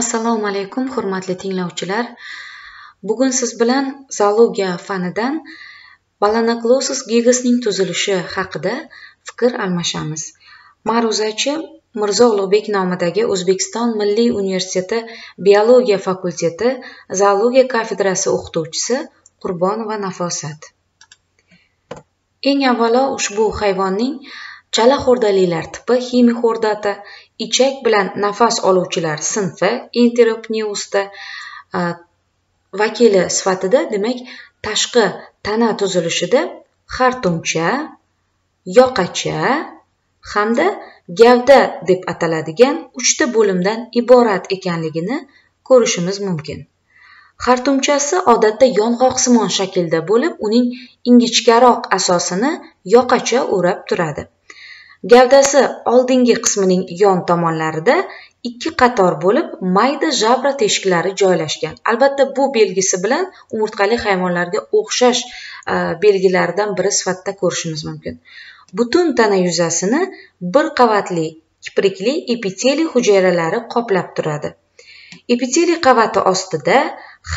assalomu alaykum hurmatli tinglovchilar bugun siz bilan zoologiya fanidan balanoklosis gigasning tuzilishi haqida fikr almashamiz ma'ruzachi mirzo ulug'bek nomidagi o'zbekiston milliy universiteti biologiya fakulteti zoologiya kafedrasi o'qituvchisi qurbonova nafosat eng avvalo ushbu hayvonning chala xo'rdalilar tipi ximixordata ichak bilan nafas oluvchilar sinfi interopneusda e, vakili sifatida demak tashqi tana tuzilishida xartumcha yoqacha hamda gavda deb ataladigan uchta bo'limdan iborat ekanligini ko'rishimiz mumkin xartumchasi odatda yong'oqsimon shaklda bo'lib uning ingichkaroq asosini yoqacha o'rab turadi Gavdasi oldingi qismining yon tomonlarida ikki qator bo'lib mayda jabra teshiklari joylashgan. Albatta bu belgisi bilan umurtqali hayvonlarga o'xshash e, belgilaridan biri sifatida ko'rishimiz mumkin. Butun tana yuzasini bir qavatli kiprikli epiteliy hujayralari qoplab turadi. Epiteliy qavati ostida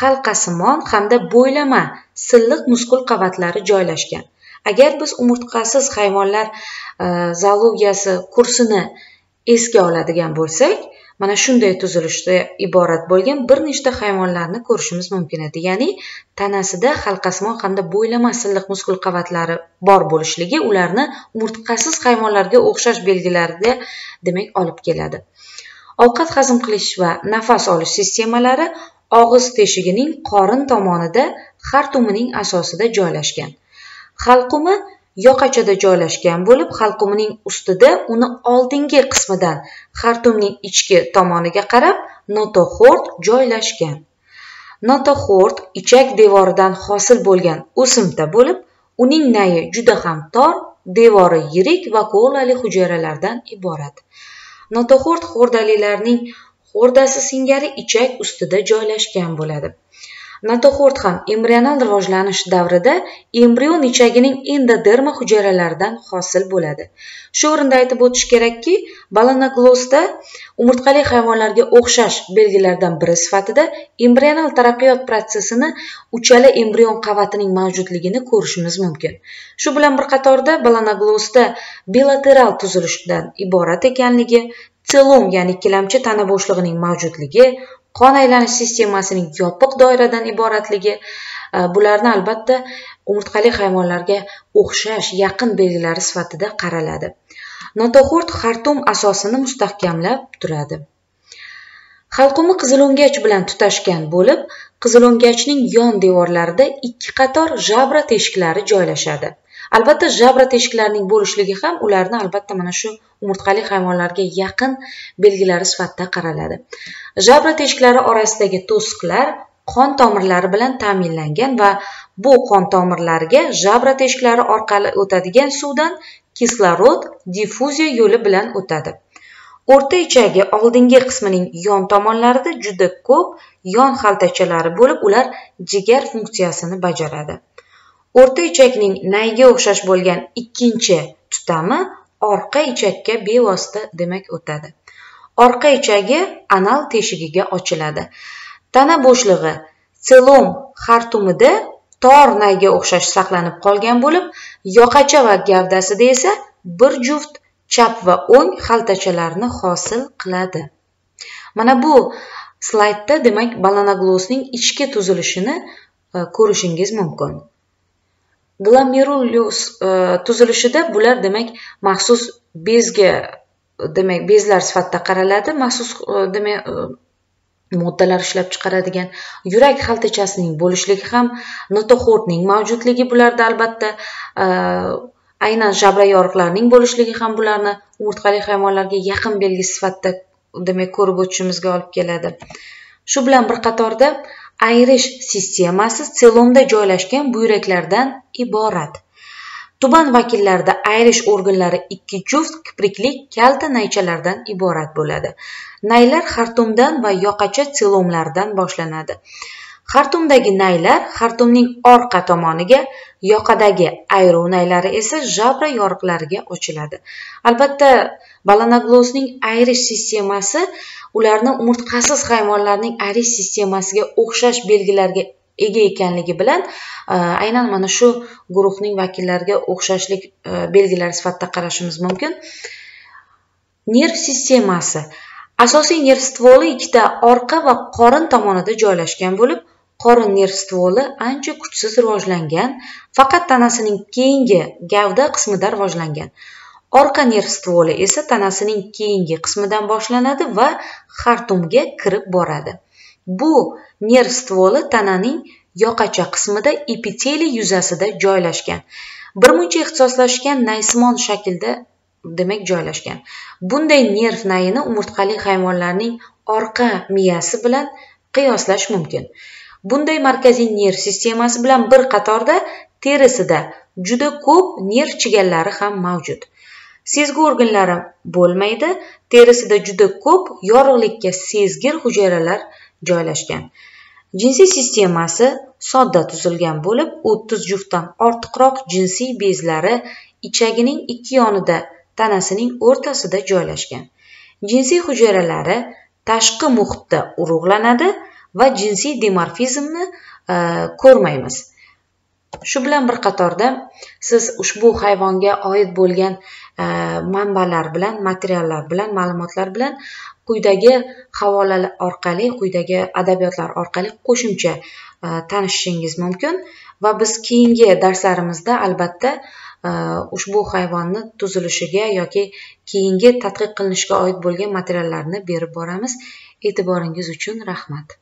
xalqasimon hamda bo'ylama silliq muskul qavatlari joylashgan. agar biz umurtqasiz hayvonlar e, zoologiyasi kursini esga oladigan bo'lsak mana shunday tuzilishda iborat bo'lgan bir nechta hayvonlarni ko'rishimiz mumkin edi ya'ni tanasida halqasimon hamda bo'ylama silliq muskul qavatlari bor bo'lishligi ularni umurtqasiz hayvonlarga o'xshash belgilarga demak olib keladi ovqat hazm qilish va nafas olish sistemalari og'iz teshigining qorin tomonida xartumining asosida joylashgan Xalqumi yoqachada joylashgan bo'lib, xalqumining ustida uni oldingi qismidan xartumning ichki tomoniga qarab notoxort joylashgan. Notoxort ichak devoridan hosil bo'lgan o'simta bo'lib, uning nayi juda ham tor, devori yirik va kolali hujayralardan iborat. Notoxort xo'rdalilarning xo'rdasi singari ichak ustida joylashgan bo'ladi. Natoxort ham embrional rivojlanish davrida embrion ichagining endoderma hujayralaridan hosil bo'ladi. Shu o'rinda aytib o'tish kerakki, balanoglossda umurtqali hayvonlarga o'xshash belgilardan biri sifatida embrional taraqqiyot protsessini uchala embrion qavatining mavjudligini ko'rishimiz mumkin. Shu bilan bir qatorda balanoglossda bilateral tuzilishdan iborat ekanligi, celom, ya'ni ikkilamchi tana bo'shlig'ining mavjudligi, qon aylanish sistemasining yopiq doiradan iboratligi e, bularni albatta umurtqali hayvonlarga o'xshash yaqin belgilari sifatida qaraladi notoxurt xartum asosini mustahkamlab turadi halqumi qizilo'ngach bilan tutashgan bo'lib qizilo'ngachning yon devorlarida ikki qator jabra teshiklari joylashadi albatta jabra teshiklarining bo'lishligi ham ularni albatta mana shu umurtqali hayvonlarga yaqin belgilari sifatida qaraladi jabra teshiklari orasidagi to'siqlar qon tomirlari bilan ta'minlangan va bu qon tomirlariga jabra teshiklari orqali o'tadigan suvdan kislorod diffuziya yo'li bilan o'tadi o'rta ichagi oldingi qismining yon tomonlarida juda ko'p yon xaltachalari bo'lib ular jigar funksiyasini bajaradi o'rta ichakning nayga o'xshash bo'lgan ikkinchi tutami orqa ichakka bevosita demak o'tadi orqa ichagi anal teshigiga ochiladi tana bo'shlig'i selom xartumida tor nayga o'xshash saqlanib qolgan bo'lib yoqacha va gavdasida esa bir juft chap va o'ng xaltachalarni hosil qiladi mana bu slaydda demak balanoglossning ichki tuzilishini e, ko'rishingiz mumkin glomerulus e, tuzilishida bular demak maxsus bezga demak bezlar sifatida qaraladi maxsus e, demak e, moddalar ishlab chiqaradigan yurak xaltachasining bo'lishligi ham notoxodning mavjudligi bularda albatta aynan jabra yoriqlarning bo'lishligi ham bularni umurtqali hayvonlarga yaqin belgi sifatida demak ko'rib o'tishimizga olib keladi shu bilan bir qatorda ayrish sistemasi selomda joylashgan buyraklardan iborat tuban vakillarda ayrish organlari ikki juft kiprikli kalta naychalardan iborat bo'ladi naylar xartumdan va yoqacha selomlardan boshlanadi Xartumdagi naylar xartumning orqa tomoniga, yoqadagi ayro naylari esa jabra yoriqlariga ochiladi. Albatta, balanaglosning ayrish sistemasi ularni umurtqasiz hayvonlarning ayrish sistemasiga o'xshash belgilarga ega ekanligi bilan e, aynan mana shu guruhning vakillariga o'xshashlik e, belgilari sifatida qarashimiz mumkin. Nerv sistemasi Asosiy nerv stvoli ikkita orqa va qorin tomonida joylashgan bo'lib, qorin nerv stvoli ancha kuchsiz rivojlangan faqat tanasining keyingi gavda qismida rivojlangan orqa nerv stvoli esa tanasining keyingi qismidan boshlanadi va xartumga kirib boradi bu nerv stvoli tananing yoqacha qismida epiteliy yuzasida joylashgan birmuncha ixtisoslashgan naysimon shaklda demak joylashgan bunday nerv nayini umurtqali hayvonlarning orqa miyasi bilan qiyoslash mumkin bunday markaziy nerv sistemasi bilan bir qatorda terisida juda ko'p nerv chiganlari ham mavjud sezgi organlari bo'lmaydi terisida juda ko'p yorug'likka sezgir hujayralar joylashgan jinsiy sistemasi sodda tuzilgan bo'lib 30 juftdan ortiqroq jinsiy bezlari ichagining ikki yonida tanasining o'rtasida joylashgan jinsiy hujayralari tashqi muhitda urug'lanadi va jinsiy dimorfizmni e, ko'rmaymiz shu bilan bir qatorda siz ushbu hayvonga oid bo'lgan e, manbalar bilan materiallar bilan ma'lumotlar bilan quyidagi havolalar orqali quyidagi adabiyotlar orqali qo'shimcha e, tanishishingiz mumkin va biz keyingi darslarimizda albatta ushbu hayvonni tuzilishiga yoki keyingi tadqiq qilinishiga oid bo'lgan materiallarni berib boramiz e'tiboringiz uchun rahmat